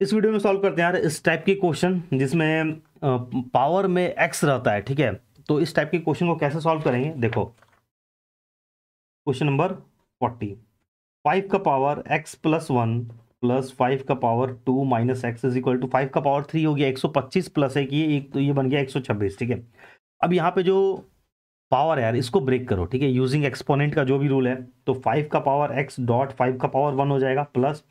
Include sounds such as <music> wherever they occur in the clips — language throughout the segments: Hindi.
इस वीडियो में सॉल्व करते हैं यार इस टाइप के क्वेश्चन जिसमें पावर में एक्स रहता है ठीक है तो इस टाइप के क्वेश्चन को कैसे सॉल्व करेंगे देखो क्वेश्चन नंबर फोर्टी फाइव का power x plus one plus five का power two minus x is equal to five का पावर थ्री हो गया एक सौ पच्चीस प्लस है कि एक तो ये बन गया एक सौ छब्बीस ठीक है अब यहाँ पे जो पावर है यार इसको ब्रेक करो ठीक है यूजिंग एक्सपोनेंट का जो भी रूल है तो फाइव का पावर एक्स डॉट फाइव का पावर वन हो जाएगा प्लस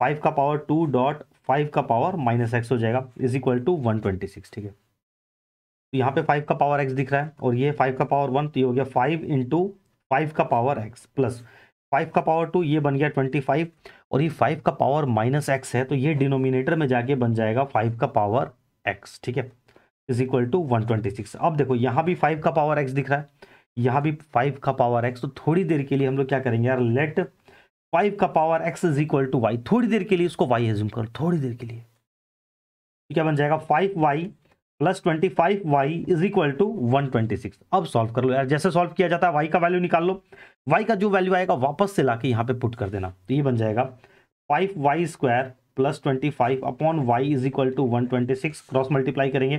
फाइव का पावर टू डॉट फाइव का पावर माइनस एक्स हो जाएगा is equal to one twenty six ठीक है तो यहाँ पे फाइव का पावर एक्स दिख रहा है और ये फाइव का पावर वन तो ये हो गया फाइव इंटू फाइव का पावर एक्स प्लस फाइव का पावर टू ये बन गया ट्वेंटी फाइव और ये फाइव का पावर माइनस एक्स है तो ये डिनोमिनेटर में जाके बन जाएगा फाइव का पावर एक्स ठीक है is equal to one twenty six अब देखो यहाँ भी फाइव का पावर एक्स दिख रहा है यहाँ भी फाइव का पावर एक्स तो थोड़ी देर के लिए हम लोग क्या करेंगे यार लेट फाइव का power x is equal to y थोड़ी देर के लिए इसको वाई एज्यूम करो थोड़ी देर के लिए क्या बन जाएगा five y plus twenty five y is equal to one twenty six अब सॉल्व कर लो यार जैसे सॉल्व किया जाता है वाई का वैल्यू निकाल लो वाई का जो वैल्यू आएगा वापस से लाके यहाँ पे पुट कर देना तो ये बन जाएगा five y square plus twenty five upon y is equal to one twenty six cross multiply करेंगे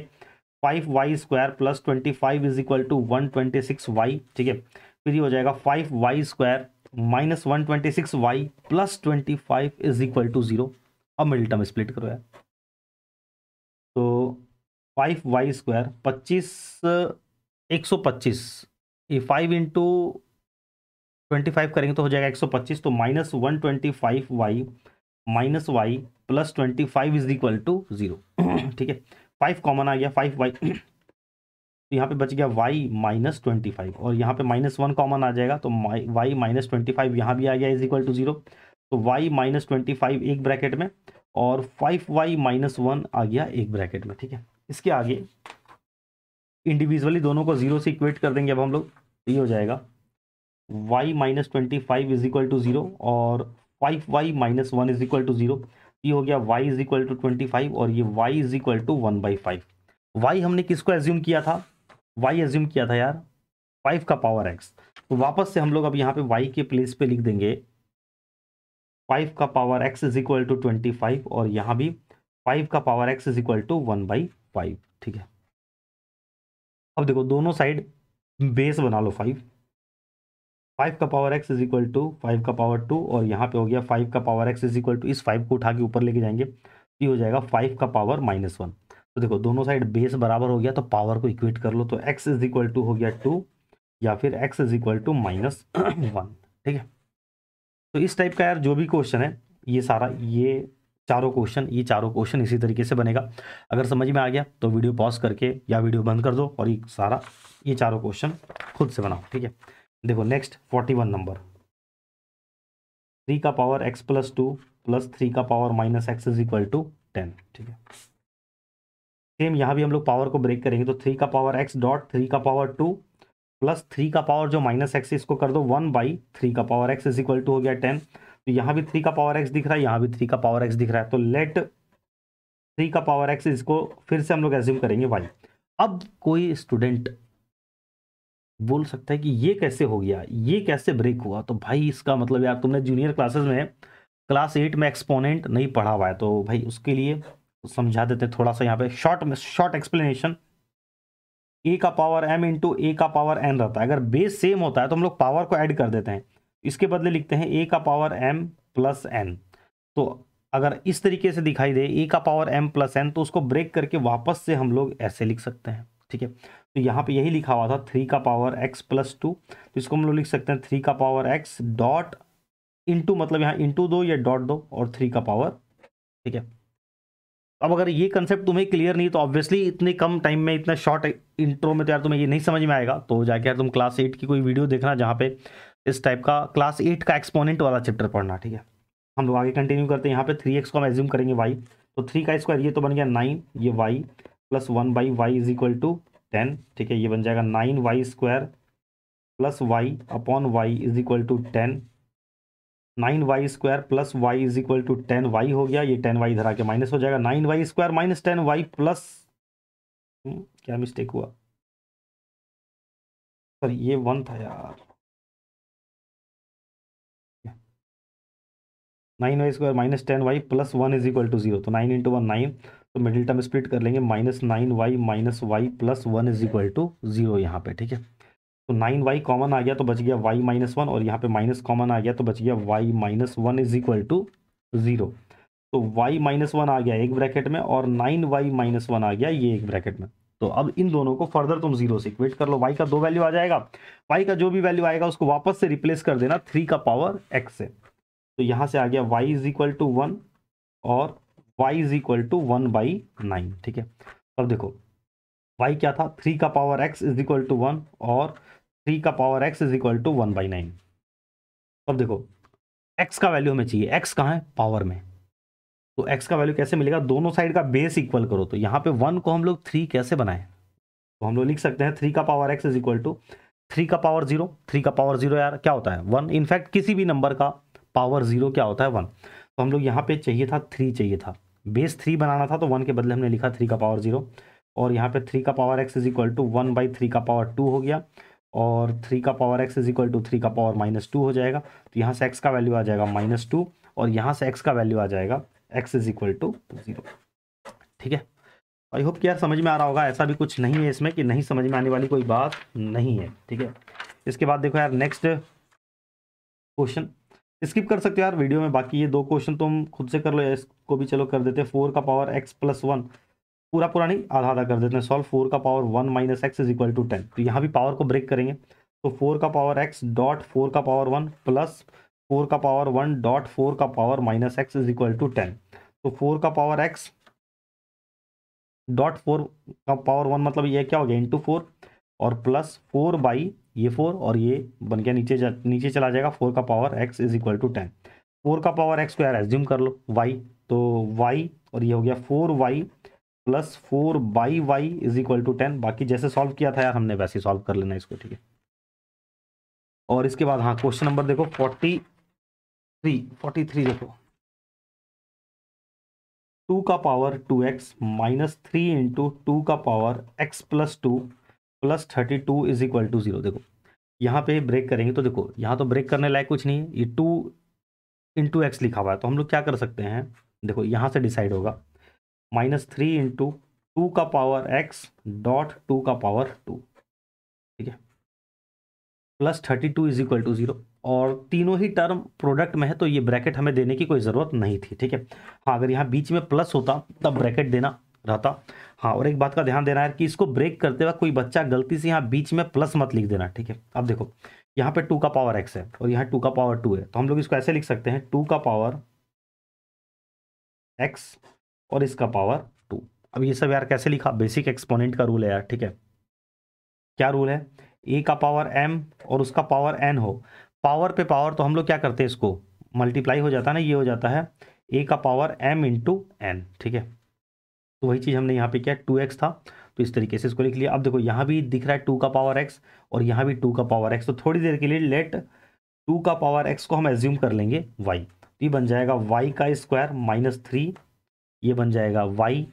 five y square plus twenty five is equal to one twenty six y ठीक है फिर ये हो जाएगा five y square minus one twenty six y plus twenty five is equal to zero अब मिडिल टर्म स्प्लिट करो यार तो फाइव वाई स्क्वायर पच्चीस एक सौ पच्चीस ये फाइव इंटू ट्वेंटी फाइव करेंगे तो हो जाएगा एक सौ पच्चीस तो minus one twenty five y minus y plus twenty five is equal to zero <clears throat> ठीक है फाइव कॉमन आ गया फाइव वाई <clears throat> तो यहाँ पे बच गया y माइनस ट्वेंटी फाइव और यहाँ पे माइनस वन कॉमन आ जाएगा तो y माइनस ट्वेंटी फाइव यहाँ भी आ गया इज इक्वल टू जीरो तो y माइनस ट्वेंटी फाइव एक ब्रैकेट में और फाइव वाई माइनस वन आ गया एक ब्रैकेट में ठीक है इसके आगे इंडिविजुअली दोनों को जीरो से इक्वेट कर देंगे अब हम लोग तो ये हो जाएगा y minus twenty five is equal to zero और five y minus one is equal to zero ये हो गया y is equal to twenty five और ये y is equal to one by five y हमने किसको एज्यूम किया था वाई एज्यूम किया था यार फाइव का पावर एक्स तो वापस से हम लोग अब यहाँ पे वाई के प्लेस पे लिख देंगे फाइव का power x is equal to twenty five और यहाँ भी फाइव का power x is equal to one by five ठीक है अब देखो दोनों साइड बेस बना लो फाइव फाइव का power x is equal to five का पावर टू और यहाँ पे हो गया फाइव का power x is equal to इस फाइव को उठा के ऊपर लेके जाएंगे ये हो जाएगा फाइव का पावर माइनस वन तो देखो दोनों साइड बेस बराबर हो गया तो पावर को इक्वेट कर लो तो एक्स इज इक्वल टू हो गया टू या फिर x is equal to minus one ठीक है तो इस टाइप का यार जो भी क्वेश्चन है ये सारा ये चारों क्वेश्चन ये चारों क्वेश्चन इसी तरीके से बनेगा अगर समझ में आ गया तो वीडियो पॉज करके या वीडियो बंद कर दो और ये सारा ये चारों क्वेश्चन खुद से बनाओ ठीक है देखो next forty one number three का power x plus two plus three का power minus x is equal to ten ठीक है सेम यहाँ भी हम लोग पावर को ब्रेक करेंगे तो थ्री का पावर एक्स डॉट थ्री का पावर टू प्लस थ्री का पावर जो माइनस एक्स इसको कर दो वन बाई थ्री का power x is equal to हो गया टेन तो यहाँ भी थ्री का पावर एक्स दिख रहा है यहाँ भी थ्री का पावर एक्स दिख रहा है तो लेट थ्री का पावर एक्स इसको फिर से हम लोग एज्यूम करेंगे वाई अब कोई स्टूडेंट बोल सकता है कि ये कैसे हो गया ये कैसे ब्रेक हुआ तो भाई इसका मतलब यार तुमने जूनियर क्लासेस में क्लास एट में एक्सपोनेंट नहीं पढ़ा हुआ है तो भाई उसके लिए तो समझा देते थोड़ा सा यहाँ पे शॉर्ट शॉर्ट एक्सप्लेनेशन ए का पावर एम इंटू ए का पावर एन रहता है अगर बेस सेम होता है तो हम लोग पावर को ऐड कर देते हैं इसके बदले लिखते हैं ए का पावर एम प्लस एन तो अगर इस तरीके से दिखाई दे ए का पावर एम प्लस एन तो उसको ब्रेक करके वापस से हम लोग ऐसे लिख सकते हैं ठीक है तो यहाँ पे यही लिखा हुआ था थ्री का पावर एक्स प्लस टू तो इसको हम लोग लिख सकते हैं थ्री का पावर एक्स डॉट इंटू मतलब यहाँ इंटू दो या डॉट दो और थ्री का पावर ठीक है अब अगर ये कंसेप्ट तुम्हें क्लियर नहीं तो ऑब्वियसली इतने कम टाइम में इतना शॉर्ट इंट्रो में तो यार तुम्हें ये नहीं समझ में आएगा तो जाके यार तुम क्लास एट की कोई वीडियो देखना जहाँ पे इस टाइप का क्लास एट का एक्सपोनेंट वाला चैप्टर पढ़ना ठीक है हम लोग आगे कंटिन्यू करते हैं यहाँ पे थ्री एक्स को हम एज्यूम करेंगे वाई तो थ्री का स्क्वायर ये तो बन गया नाइन ये y plus one by y is equal to ten ठीक है ये बन जाएगा nine y square plus y upon y is equal to ten nine y square plus y is equal to ten y हो गया ये टेन वाई धरा के माइनस हो जाएगा nine y square minus ten y plus हम्म, क्या मिस्टेक हुआ सर ये वन था यार nine y square minus ten y plus one is equal to zero तो नाइन इंटू वन नाइन तो मिडिल टर्म स्प्लिट कर लेंगे minus nine y minus y plus one is equal to zero यहाँ पे ठीक है तो नाइन वाई कॉमन आ गया तो बच गया वाई माइनस वन और यहाँ पे माइनस कॉमन आ गया तो बच गया y minus one is equal to zero तो वाई माइनस वन आ गया एक ब्रैकेट में और नाइन वाई माइनस वन आ गया ये एक ब्रैकेट में तो अब इन दोनों को फर्दर तुम जीरो से इक्वेट कर लो वाई का दो वैल्यू आ जाएगा वाई का जो भी वैल्यू आएगा उसको वापस से रिप्लेस कर देना थ्री का पावर एक्स से तो यहाँ से आ गया y is equal to one और y is equal to one by nine ठीक है अब देखो वाई क्या था थ्री का power x is equal to one और थ्री का power x is equal to one by nine अब देखो एक्स का वैल्यू हमें चाहिए एक्स कहाँ है पावर में तो एक्स का वैल्यू कैसे मिलेगा दोनों साइड का बेस इक्वल करो तो यहाँ पे वन को हम लोग थ्री कैसे बनाए तो हम लोग लिख सकते हैं थ्री का power x is equal to three का पावर जीरो थ्री का पावर जीरो यार क्या होता है वन इनफैक्ट किसी भी नंबर का पावर जीरो क्या होता है वन तो हम लोग यहाँ पे चाहिए था थ्री चाहिए था बेस थ्री बनाना था तो वन के बदले हमने लिखा थ्री का पावर जीरो और यहाँ पे थ्री का power x is equal to one by three का पावर टू हो गया और थ्री का power x is equal to three का पावर माइनस टू हो जाएगा तो यहाँ से एक्स का वैल्यू आ जाएगा माइनस टू और यहाँ से एक्स का वैल्यू आ जाएगा x is equal to zero ठीक है आई होप कि यार समझ में आ रहा होगा ऐसा भी कुछ नहीं है इसमें कि नहीं समझ में आने वाली कोई बात नहीं है ठीक है इसके बाद देखो यार नेक्स्ट क्वेश्चन स्किप कर सकते हो यार वीडियो में बाकी ये दो क्वेश्चन तुम तो खुद से कर लो इसको भी चलो कर देते फोर का पावर एक्स प्लस वन पूरा पूरा नहीं आधा आधा कर देते हैं सॉल्व फोर का power one minus x is equal to ten तो यहाँ भी पावर को ब्रेक करेंगे तो फोर का पावर एक्स डॉट फोर का पावर वन प्लस फोर का पावर वन डॉट फोर का power minus x is equal to ten तो फोर का पावर एक्स डॉट फोर का पावर वन मतलब ये क्या हो गया इंटू फोर और प्लस फोर बाई ये फोर और ये बन गया नीचे जा, नीचे चला जाएगा फोर का power x is equal to ten four का पावर एक्स को यार एज्यूम कर लो वाई तो वाई और ये हो गया four y plus four by y is equal to ten बाकी जैसे सॉल्व किया था यार हमने वैसे सॉल्व कर लेना इसको ठीक है और इसके बाद हाँ क्वेश्चन नंबर देखो फोर्टी थ्री फोर्टी थ्री देखो टू का power two x minus three into two का power x plus two plus thirty two is equal to zero देखो यहाँ पे ब्रेक करेंगे तो देखो यहाँ तो ब्रेक करने लायक कुछ नहीं है ये टू इंटू एक्स लिखा हुआ है तो हम लोग क्या कर सकते हैं देखो यहाँ से डिसाइड होगा माइनस थ्री इंटू टू का पावर एक्स डॉट टू का पावर टू ठीक है plus thirty two is equal to zero और तीनों ही टर्म प्रोडक्ट में है तो ये ब्रैकेट हमें देने की कोई ज़रूरत नहीं थी ठीक है हाँ अगर यहाँ बीच में प्लस होता तब ब्रैकेट देना रहता हाँ और एक बात का ध्यान देना है कि इसको ब्रेक करते वक्त कोई बच्चा गलती से यहाँ बीच में प्लस मत लिख देना ठीक है अब देखो यहाँ पे टू का पावर एक्स है और यहाँ टू का पावर टू है तो हम लोग इसको ऐसे लिख सकते हैं टू का पावर एक्स और इसका पावर टू अब ये सब यार कैसे लिखा बेसिक एक्सपोनेंट का रूल है यार ठीक है क्या रूल है ए का पावर एम और उसका पावर एन हो पावर पे पावर तो हम लोग क्या करते हैं इसको मल्टीप्लाई हो जाता है ना ये हो जाता है ए का पावर एम इंटू एन ठीक है तो वही चीज़ हमने यहाँ पे किया टू एक्स था तो इस तरीके से इसको लिख लिया अब देखो यहाँ भी दिख रहा है टू का पावर एक्स और यहाँ भी टू का पावर एक्स तो थोड़ी देर के लिए लेट टू का पावर एक्स को हम एज्यूम कर लेंगे वाई तो ये बन जाएगा वाई का स्क्वायर माइनस थ्री ये बन जाएगा वाई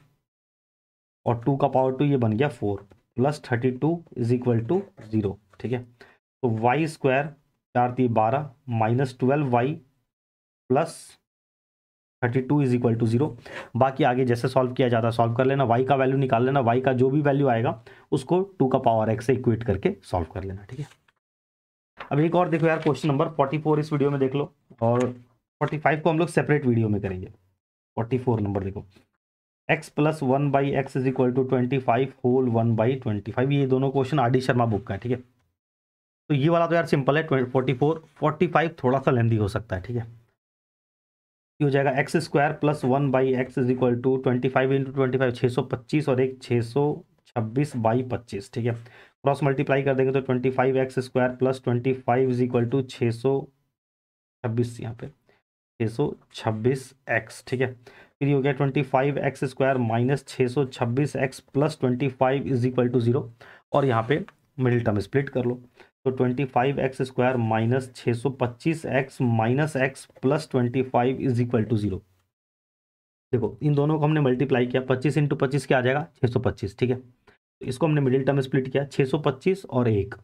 और टू का पावर टू ये बन गया four plus thirty two is equal to zero ठीक है तो वाई स्क्वायर चार ती बारह minus twelve y plus thirty two is equal to zero बाकी आगे जैसे सॉल्व किया जाता है सॉल्व कर लेना वाई का वैल्यू निकाल लेना वाई का जो भी वैल्यू आएगा उसको टू का पावर एक्स से इक्वेट करके सॉल्व कर लेना ठीक है अब एक और देखो यार क्वेश्चन नंबर फोर्टी फोर इस वीडियो में देख लो और फोर्टी फाइव को हम लोग सेपरेट वीडियो में करेंगे फोर्टी फोर नंबर देखो x plus one by x is equal to twenty five whole one by twenty five ये दोनों question R D Sharma book का है ठीक है तो ये वाला तो यार सिंपल है फोर्टी फोर फोर्टी फाइव थोड़ा सा लेंदी हो सकता है ठीक है ये हो जाएगा x square plus one by x is equal to twenty five into twenty five छः सौ पच्चीस और एक छः सौ छब्बीस बाई पच्चीस ठीक है क्रॉस मल्टीप्लाई कर देंगे तो twenty five x square plus twenty five is equal to छः सौ छब्बीस यहाँ पे छः सौ छब्बीस एक्स ठीक है फिर ये हो गया twenty five x square minus छः सौ छब्बीस x plus twenty five is equal to zero और यहाँ पे मिडिल टर्म स्प्लिट कर लो तो twenty five x square minus छः सौ पच्चीस x minus x plus twenty five is equal to zero देखो इन दोनों को हमने मल्टीप्लाई किया पच्चीस इंटू पच्चीस क्या आ जाएगा छः सौ पच्चीस ठीक है तो इसको हमने मिडिल टर्म स्प्लिट किया छः सौ पच्चीस और एक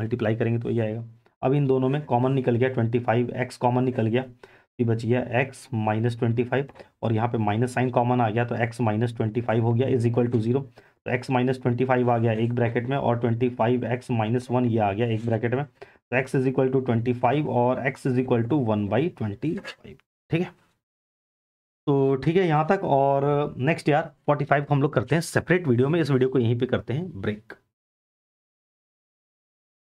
मल्टीप्लाई करेंगे तो ये आएगा अब इन दोनों में कॉमन निकल गया ट्वेंटी फाइव एक्स कॉमन निकल गया ये बच गया एक्स माइनस ट्वेंटी फाइव और यहाँ पे माइनस साइन कॉमन आ गया तो एक्स माइनस ट्वेंटी फाइव हो गया इज इक्वल टू जीरो तो एक्स माइनस ट्वेंटी फाइव आ गया एक ब्रैकेट में और twenty five x minus one ये आ गया एक ब्रैकेट में तो x is equal to twenty five और x is equal to one by twenty five ठीक है तो ठीक है यहाँ तक और नेक्स्ट यार फोर्टी फाइव को हम लोग करते हैं सेपरेट वीडियो में इस वीडियो को यहीं पर करते हैं ब्रेक